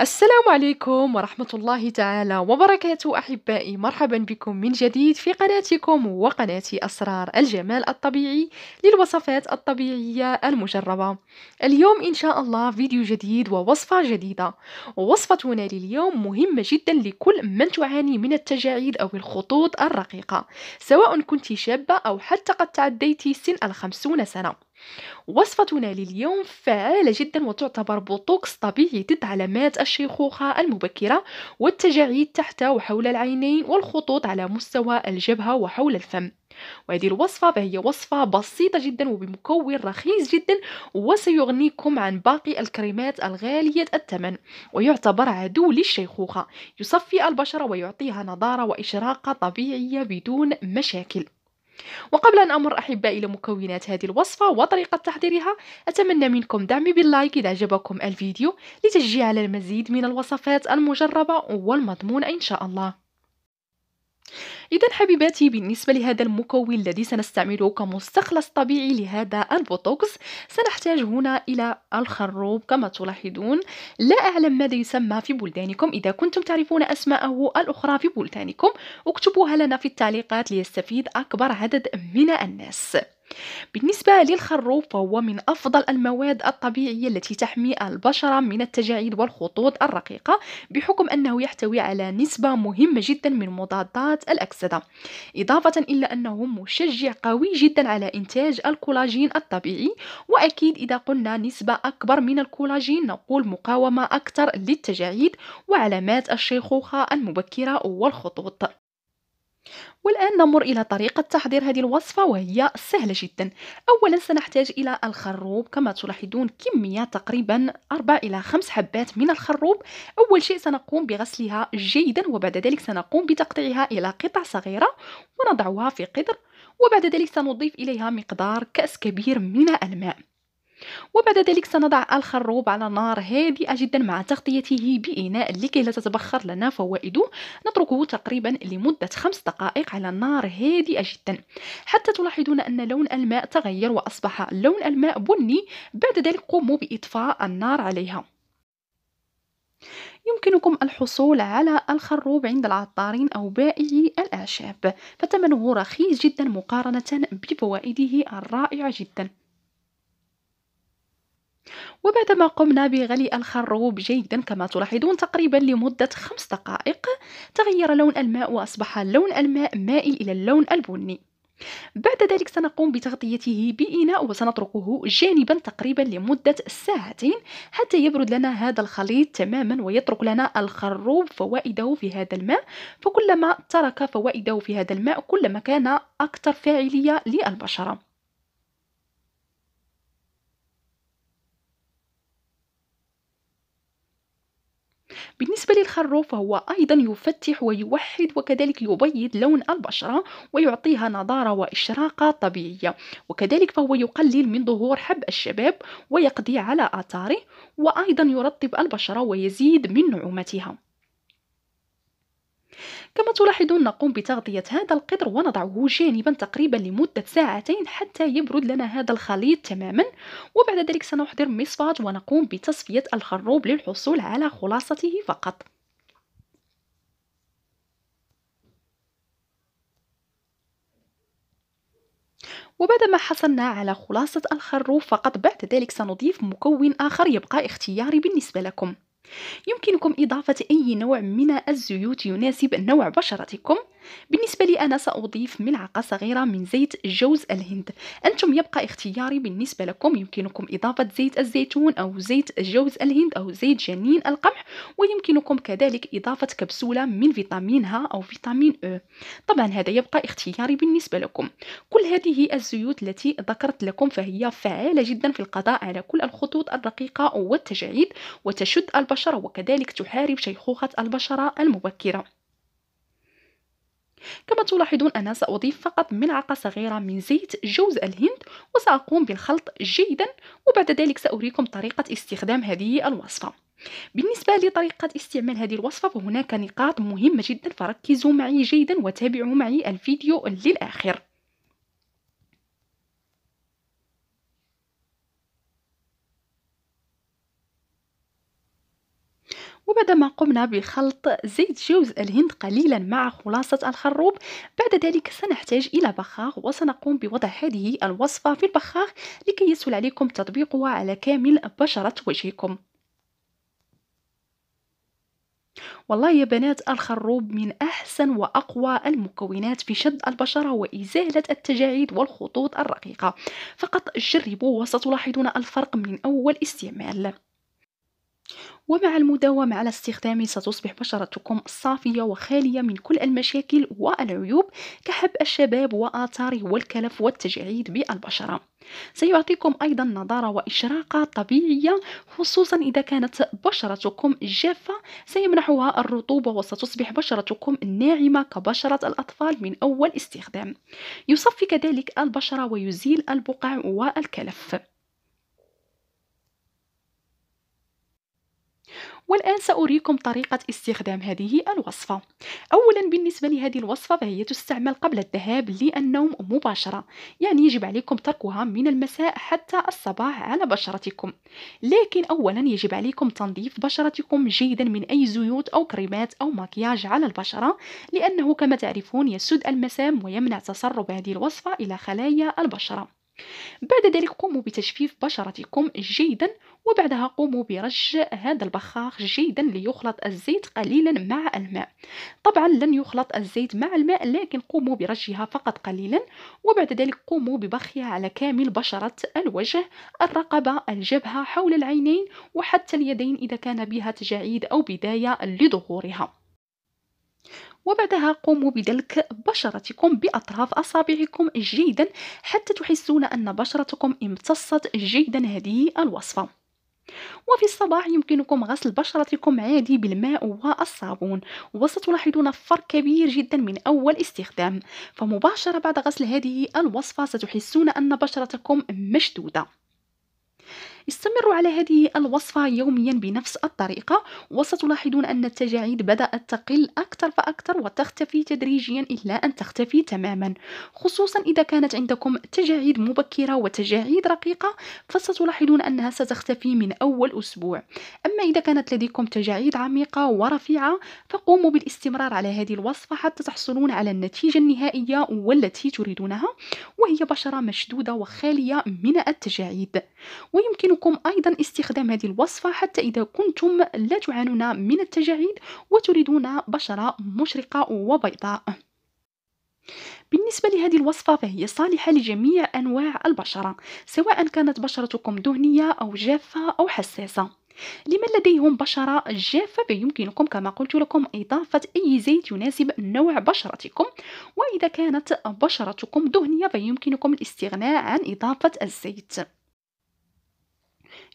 السلام عليكم ورحمة الله تعالى وبركاته أحبائي مرحبا بكم من جديد في قناتكم وقناة أسرار الجمال الطبيعي للوصفات الطبيعية المجربة اليوم إن شاء الله فيديو جديد ووصفة جديدة وصفتنا لليوم مهمة جدا لكل من تعاني من التجاعيد أو الخطوط الرقيقة سواء كنت شابة أو حتى قد تعديتي سن الخمسون سنة وصفتنا لليوم فعالة جدا وتعتبر بوتوكس طبيعي ضد علامات الشيخوخة المبكرة والتجاعيد تحت وحول العينين والخطوط على مستوى الجبهة وحول الفم وهذه الوصفة فهي وصفة بسيطة جدا وبمكون رخيص جدا وسيغنيكم عن باقي الكريمات الغالية الثمن ويعتبر عدو للشيخوخة يصفي البشرة ويعطيها نضارة وإشراقة طبيعية بدون مشاكل وقبل أن أمر أحبائي لمكونات هذه الوصفة وطريقة تحضيرها أتمنى منكم دعمي باللايك إذا عجبكم الفيديو لتشجيع على المزيد من الوصفات المجربة والمضمونة إن شاء الله إذا حبيباتي بالنسبة لهذا المكون الذي سنستعمله كمستخلص طبيعي لهذا البوتوكس سنحتاج هنا إلى الخروب كما تلاحظون لا أعلم ماذا يسمى في بلدانكم إذا كنتم تعرفون أسماءه الأخرى في بلدانكم اكتبوها لنا في التعليقات ليستفيد أكبر عدد من الناس بالنسبة للخروف فهو من أفضل المواد الطبيعية التي تحمي البشرة من التجاعيد والخطوط الرقيقة بحكم أنه يحتوي على نسبة مهمة جدا من مضادات الأكسدة إضافة إلى أنه مشجع قوي جدا على إنتاج الكولاجين الطبيعي وأكيد إذا قلنا نسبة أكبر من الكولاجين نقول مقاومة أكثر للتجاعيد وعلامات الشيخوخة المبكرة والخطوط والآن نمر إلى طريقة تحضير هذه الوصفة وهي سهلة جدا أولا سنحتاج إلى الخروب كما تلاحظون كمية تقريبا 4 إلى 5 حبات من الخروب أول شيء سنقوم بغسلها جيدا وبعد ذلك سنقوم بتقطيعها إلى قطع صغيرة ونضعها في قدر وبعد ذلك سنضيف إليها مقدار كأس كبير من الماء وبعد ذلك سنضع الخروب على نار هادئة جدا مع تغطيته بإناء لكي لا تتبخر لنا فوائده نتركه تقريبا لمدة خمس دقائق على نار هادئة جدا حتى تلاحظون أن لون الماء تغير وأصبح لون الماء بني بعد ذلك قوموا بإطفاء النار عليها يمكنكم الحصول على الخروب عند العطارين أو بائعي الأعشاب فتمنه رخيص جدا مقارنة بفوائده الرائعة جدا وبعدما قمنا بغلي الخروب جيدا كما تلاحظون تقريبا لمدة خمس دقائق تغير لون الماء وأصبح لون الماء مائل إلى اللون البني بعد ذلك سنقوم بتغطيته بإناء وسنتركه جانبا تقريبا لمدة ساعتين حتى يبرد لنا هذا الخليط تماما ويترك لنا الخروب فوائده في هذا الماء فكلما ترك فوائده في هذا الماء كلما كان أكثر فاعلية للبشرة بالنسبة للخروف فهو أيضا يفتح ويوحد وكذلك يبيض لون البشرة ويعطيها نضارة وإشراقة طبيعية وكذلك فهو يقلل من ظهور حب الشباب ويقضي على آثاره وأيضا يرطب البشرة ويزيد من نعومتها كما تلاحظون نقوم بتغطية هذا القدر ونضعه جانبا تقريبا لمدة ساعتين حتى يبرد لنا هذا الخليط تماما وبعد ذلك سنحضر مصفاة ونقوم بتصفية الخروب للحصول على خلاصته فقط وبعدما حصلنا على خلاصة الخروف فقط بعد ذلك سنضيف مكون آخر يبقى اختياري بالنسبة لكم يمكنكم إضافة أي نوع من الزيوت يناسب نوع بشرتكم بالنسبة لي أنا سأضيف ملعقة صغيرة من زيت جوز الهند أنتم يبقى اختياري بالنسبة لكم يمكنكم إضافة زيت الزيتون أو زيت جوز الهند أو زيت جنين القمح ويمكنكم كذلك إضافة كبسولة من فيتامين ها أو فيتامين أو طبعا هذا يبقى اختياري بالنسبة لكم كل هذه الزيوت التي ذكرت لكم فهي فعالة جدا في القضاء على كل الخطوط الرقيقة والتجاعيد وتشد البشرة وكذلك تحارب شيخوخة البشرة المبكرة كما تلاحظون أنا سأضيف فقط ملعقة صغيرة من زيت جوز الهند وسأقوم بالخلط جيدا وبعد ذلك سأريكم طريقة استخدام هذه الوصفة بالنسبة لطريقة استعمال هذه الوصفة فهناك نقاط مهمة جدا فركزوا معي جيدا وتابعوا معي الفيديو للآخر وبعدما قمنا بخلط زيت جوز الهند قليلا مع خلاصة الخروب بعد ذلك سنحتاج إلى بخاخ وسنقوم بوضع هذه الوصفة في البخاخ لكي يسهل عليكم تطبيقها على كامل بشرة وجهكم والله يا بنات الخروب من أحسن وأقوى المكونات في شد البشرة وإزالة التجاعيد والخطوط الرقيقة فقط جربوا وستلاحظون الفرق من أول استعمال ومع المداومة على استخدامه ستصبح بشرتكم صافية وخالية من كل المشاكل والعيوب كحب الشباب وآثاره والكلف والتجاعيد بالبشرة سيعطيكم أيضا نضارة وإشراقة طبيعية خصوصا إذا كانت بشرتكم جافة سيمنحها الرطوبة وستصبح بشرتكم ناعمة كبشرة الأطفال من أول استخدام يصفي كذلك البشرة ويزيل البقع والكلف والآن سأريكم طريقة استخدام هذه الوصفة أولا بالنسبة لهذه الوصفة فهي تستعمل قبل الذهاب للنوم مباشرة يعني يجب عليكم تركها من المساء حتى الصباح على بشرتكم لكن أولا يجب عليكم تنظيف بشرتكم جيدا من أي زيوت أو كريمات أو مكياج على البشرة لأنه كما تعرفون يسد المسام ويمنع تسرب هذه الوصفة إلى خلايا البشرة بعد ذلك قوموا بتجفيف بشرتكم جيدا وبعدها قوموا برش هذا البخاخ جيدا ليخلط الزيت قليلا مع الماء طبعا لن يخلط الزيت مع الماء لكن قوموا برشها فقط قليلا وبعد ذلك قوموا ببخها على كامل بشرة الوجه الرقبة الجبهة حول العينين وحتى اليدين إذا كان بها تجاعيد أو بداية لظهورها وبعدها قوموا بدلك بشرتكم بأطراف أصابعكم جيدا حتى تحسون أن بشرتكم امتصت جيدا هذه الوصفة وفي الصباح يمكنكم غسل بشرتكم عادي بالماء والصابون وستلاحظون فرق كبير جدا من أول استخدام فمباشرة بعد غسل هذه الوصفة ستحسون أن بشرتكم مشدودة استمروا على هذه الوصفة يوميا بنفس الطريقة وستلاحظون أن التجاعيد بدأت تقل أكثر فأكثر وتختفي تدريجيا إلا أن تختفي تماما خصوصا إذا كانت عندكم تجاعيد مبكرة وتجاعيد رقيقة فستلاحظون أنها ستختفي من أول أسبوع أما إذا كانت لديكم تجاعيد عميقة ورفيعة فقوموا بالاستمرار على هذه الوصفة حتى تحصلون على النتيجة النهائية والتي تريدونها وهي بشرة مشدودة وخالية من التجاعيد ويمكن يمكنكم أيضا استخدام هذه الوصفة حتى إذا كنتم لا تعانون من التجاعيد وتريدون بشرة مشرقة وبيضاء بالنسبة لهذه الوصفة فهي صالحة لجميع أنواع البشرة سواء كانت بشرتكم دهنية أو جافة أو حساسة لمن لديهم بشرة جافة فيمكنكم كما قلت لكم إضافة أي زيت يناسب نوع بشرتكم وإذا كانت بشرتكم دهنية فيمكنكم الاستغناء عن إضافة الزيت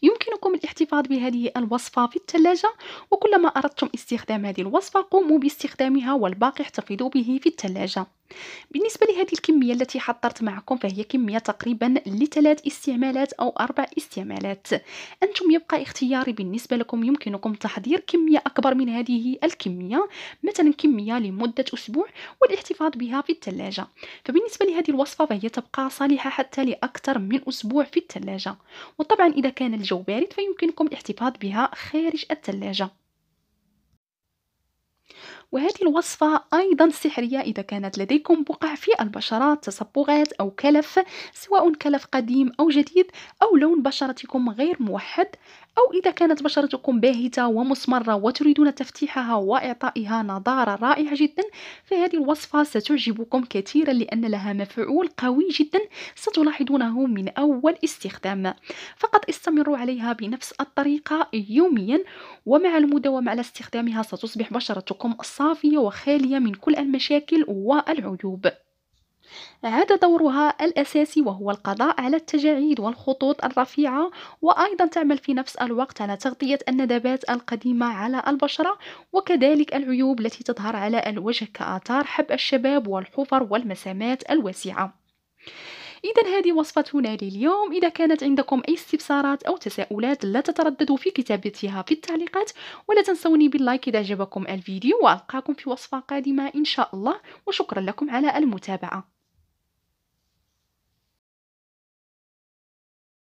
يمكنكم الاحتفاظ بهذه الوصفة في الثلاجة وكلما أردتم استخدام هذه الوصفة قوموا باستخدامها والباقي احتفظوا به في الثلاجة بالنسبة لهذه الكمية التي حضرت معكم فهي كمية تقريبا لثلاث استعمالات أو أربع استعمالات أنتم يبقى اختياري بالنسبة لكم يمكنكم تحضير كمية أكبر من هذه الكمية مثلا كمية لمدة أسبوع والاحتفاظ بها في الثلاجة فبالنسبة لهذه الوصفة فهي تبقى صالحة حتى لأكثر من أسبوع في الثلاجة وطبعا إذا كان الجو بارد فيمكنكم الاحتفاظ بها خارج الثلاجة وهذه الوصفة أيضا سحرية إذا كانت لديكم بقع في البشرات تصبغات أو كلف سواء كلف قديم أو جديد أو لون بشرتكم غير موحد أو إذا كانت بشرتكم باهتة ومسمرة وتريدون تفتيحها وإعطائها نضارة رائعة جدا فهذه الوصفة ستعجبكم كثيرا لأن لها مفعول قوي جدا ستلاحظونه من أول استخدام فقط استمروا عليها بنفس الطريقة يوميا ومع المداومة على استخدامها ستصبح بشرتكم صار صافية وخالية من كل المشاكل والعيوب عاد دورها الأساسي وهو القضاء على التجاعيد والخطوط الرفيعة وأيضا تعمل في نفس الوقت على تغطية الندبات القديمة على البشرة وكذلك العيوب التي تظهر على الوجه كآثار حب الشباب والحفر والمسامات الواسعة إذا هذه وصفتنا لليوم إذا كانت عندكم أي استفسارات أو تساؤلات لا تترددوا في كتابتها في التعليقات ولا تنسوني باللايك إذا عجبكم الفيديو وألقاكم في وصفة قادمة إن شاء الله وشكرا لكم على المتابعة